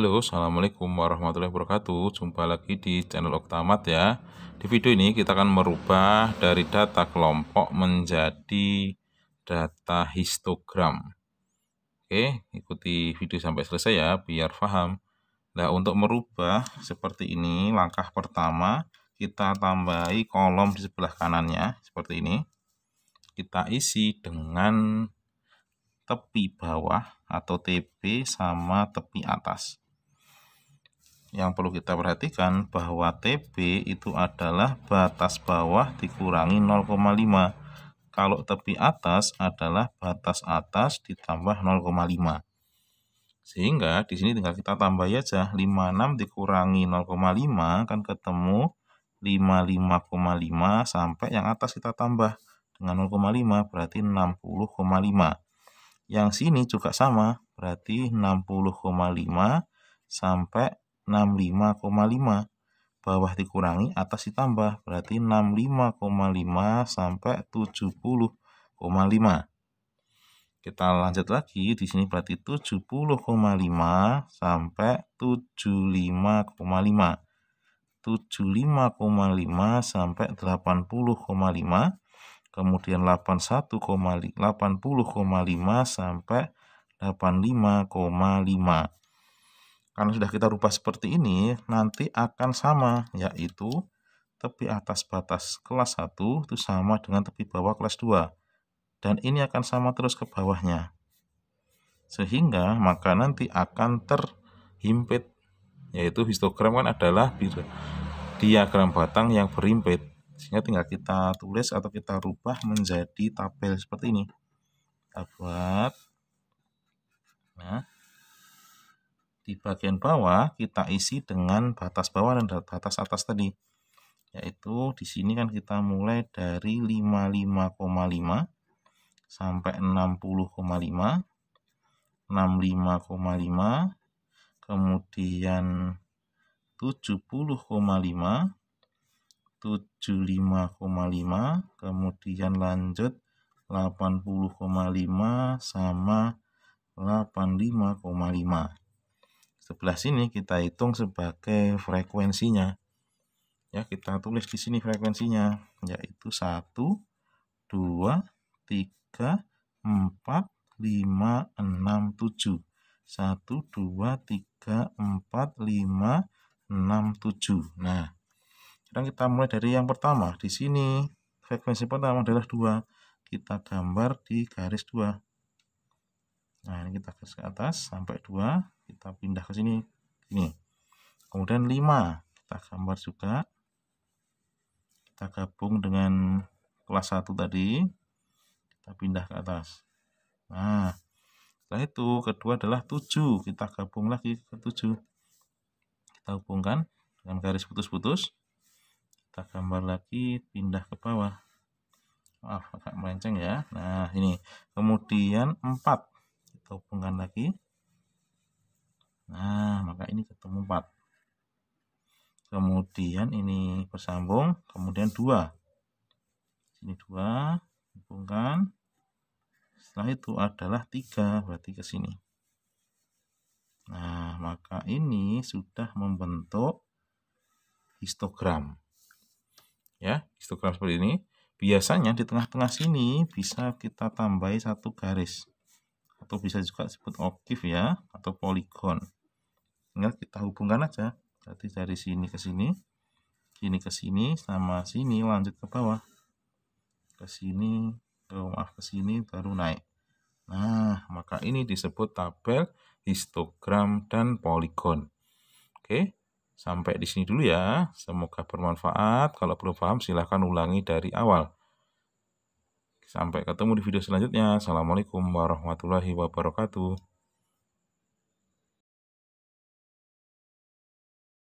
Halo, Assalamualaikum warahmatullahi wabarakatuh Jumpa lagi di channel Oktamat ya Di video ini kita akan merubah dari data kelompok menjadi data histogram Oke, ikuti video sampai selesai ya biar paham Nah, untuk merubah seperti ini langkah pertama Kita tambahi kolom di sebelah kanannya seperti ini Kita isi dengan tepi bawah atau tp sama tepi atas yang perlu kita perhatikan bahwa TB itu adalah batas bawah dikurangi 0,5 kalau tepi atas adalah batas atas ditambah 0,5 sehingga di sini tinggal kita tambah aja 56 dikurangi 0,5 kan ketemu 55,5 sampai yang atas kita tambah dengan 0,5 berarti 60,5 yang sini juga sama berarti 60,5 sampai 65,5 bawah dikurangi atas ditambah berarti 65,5 sampai 70,5 kita lanjut lagi di sini berarti 70,5 sampai 75,5 75,5 sampai 80,5 kemudian 81,80,5 sampai 85,5 karena sudah kita rubah seperti ini, nanti akan sama, yaitu tepi atas batas kelas 1 itu sama dengan tepi bawah kelas 2. Dan ini akan sama terus ke bawahnya. Sehingga maka nanti akan terhimpit, yaitu histogram kan adalah diagram batang yang berhimpit. Sehingga tinggal kita tulis atau kita rubah menjadi tabel seperti ini. Kita buat. Nah, di bagian bawah kita isi dengan batas bawah dan batas atas tadi yaitu di sini kan kita mulai dari 55,5 sampai 60,5 65,5 kemudian 70,5 75,5 kemudian lanjut 80,5 sama 85,5 11 ini kita hitung sebagai frekuensinya. Ya, kita tulis di sini frekuensinya, yaitu 1, 2, 3, 4, 5, 6, 7. 1, 2, 3, 4, 5, 6, 7. Nah, sekarang kita mulai dari yang pertama. Di sini frekuensi pertama adalah 2. Kita gambar di garis 2. Nah, ini kita garis ke atas sampai 2 kita pindah ke sini ini kemudian 5 kita gambar juga kita gabung dengan kelas 1 tadi kita pindah ke atas nah setelah itu kedua adalah 7 kita gabung lagi ke 7 kita hubungkan dengan garis putus-putus kita gambar lagi pindah ke bawah maaf agak melenceng ya nah ini kemudian 4 kita hubungkan lagi ini ketemu 4 kemudian ini bersambung kemudian 2 ini 2 hubungkan setelah itu adalah 3 berarti ke sini nah maka ini sudah membentuk histogram ya histogram seperti ini biasanya di tengah-tengah sini bisa kita tambahi satu garis atau bisa juga disebut oktif ya atau poligon tinggal kita hubungkan aja berarti dari sini ke sini sini ke sini sama sini lanjut ke bawah ke sini oh, maaf ke sini baru naik nah maka ini disebut tabel histogram dan poligon oke sampai di sini dulu ya semoga bermanfaat kalau belum paham silahkan ulangi dari awal sampai ketemu di video selanjutnya assalamualaikum warahmatullahi wabarakatuh